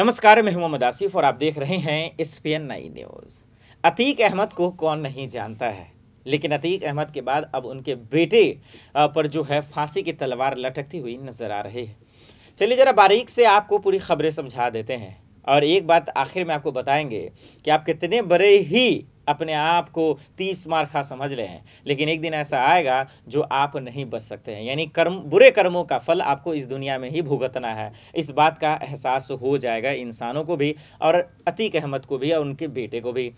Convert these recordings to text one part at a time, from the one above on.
नमस्कार मैं मोहम्मद आसिफ़ और आप देख रहे हैं S P N nine news Atiq Ahmed को कौन नहीं जानता है लेकिन अतीक अहमद के बाद अब उनके बेटे पर जो है फांसी की तलवार लटकती हुई नज़र आ रही है चलिए ज़रा बारीक से आपको पूरी खबरें समझा देते हैं और एक बात आखिर में आपको बताएंगे कि आप कितने बड़े ही अपने आप को तीस मार खा समझ रहे हैं लेकिन एक दिन ऐसा आएगा जो आप नहीं बच सकते हैं यानी कर्म बुरे कर्मों का फल आपको इस दुनिया में ही भुगतना है इस बात का एहसास हो जाएगा इंसानों को भी और अतीक अहमद को भी और उनके बेटे को भी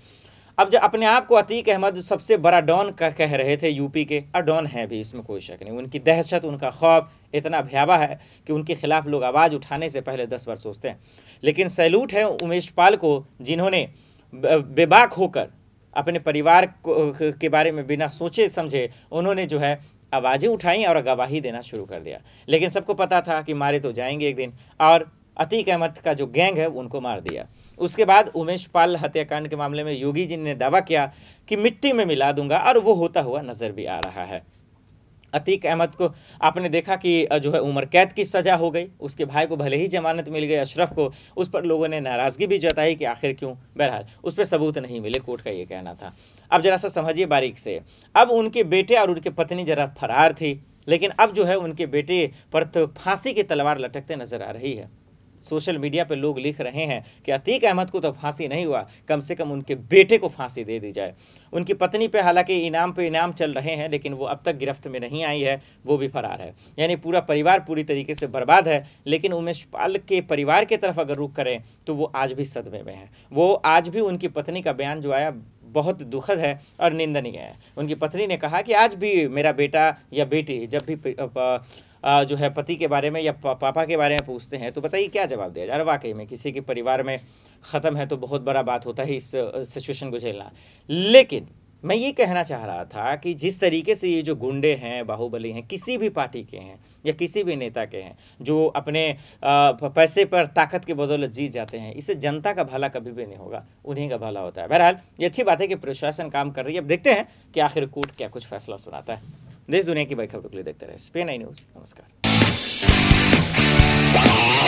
अब जब अपने आप को अतीक अहमद सबसे बड़ा डॉन का कह रहे थे यूपी के और डॉन है भी इसमें कोई शक नहीं उनकी दहशत उनका खौफ इतना भयावह है कि उनके खिलाफ लोग आवाज़ उठाने से पहले दस बार सोचते हैं लेकिन सैल्यूट है उमेश पाल को जिन्होंने बेबाक होकर अपने परिवार के बारे में बिना सोचे समझे उन्होंने जो है आवाज़ें उठाई और गवाही देना शुरू कर दिया लेकिन सबको पता था कि मारे तो जाएंगे एक दिन और अतीक अहमद का जो गैंग है उनको मार दिया उसके बाद उमेश पाल हत्याकांड के मामले में योगी जी ने दावा किया कि मिट्टी में मिला दूंगा और वो होता हुआ नज़र भी आ रहा है अतीक अहमद को आपने देखा कि जो है उम्र कैद की सज़ा हो गई उसके भाई को भले ही जमानत मिल गई अशरफ को उस पर लोगों ने नाराज़गी भी जताई कि आखिर क्यों बहरहाल उस पर सबूत नहीं मिले कोर्ट का ये कहना था अब जरा सा समझिए बारीक से अब उनके बेटे और उनकी पत्नी जरा फरार थी लेकिन अब जो है उनके बेटे पर तो फांसी की तलवार लटकते नज़र आ रही है सोशल मीडिया पर लोग लिख रहे हैं कि अतीक अहमद को तो फांसी नहीं हुआ कम से कम उनके बेटे को फांसी दे दी जाए उनकी पत्नी पे हालांकि इनाम पे इनाम चल रहे हैं लेकिन वो अब तक गिरफ्त में नहीं आई है वो भी फरार है यानी पूरा परिवार पूरी तरीके से बर्बाद है लेकिन उमेश पाल के परिवार की तरफ अगर रुख करें तो वो आज भी सदमे में है वो आज भी उनकी पत्नी का बयान जो आया बहुत दुखद है और निंदनीय है उनकी पत्नी ने कहा कि आज भी मेरा बेटा या बेटी जब भी प, प, प, जो है पति के बारे में या पापा के बारे में पूछते हैं तो बताइए क्या जवाब दिया जा रहा है वाकई में किसी के परिवार में ख़त्म है तो बहुत बड़ा बात होता है इस सिचुएशन को झेलना लेकिन मैं ये कहना चाह रहा था कि जिस तरीके से ये जो गुंडे हैं बाहुबली हैं किसी भी पार्टी के हैं या किसी भी नेता के हैं जो अपने पैसे पर ताकत के बदौलत जीत जाते हैं इससे जनता का भला कभी भी नहीं होगा उन्हीं का भला होता है बहरहाल ये अच्छी बात है कि प्रशासन काम कर रही है अब देखते हैं कि आखिर कोर्ट क्या कुछ फैसला सुनाता है देश दुनिया की बड़ी खबरों के लिए देखते रहे स्पेन आई न्यूज़ नमस्कार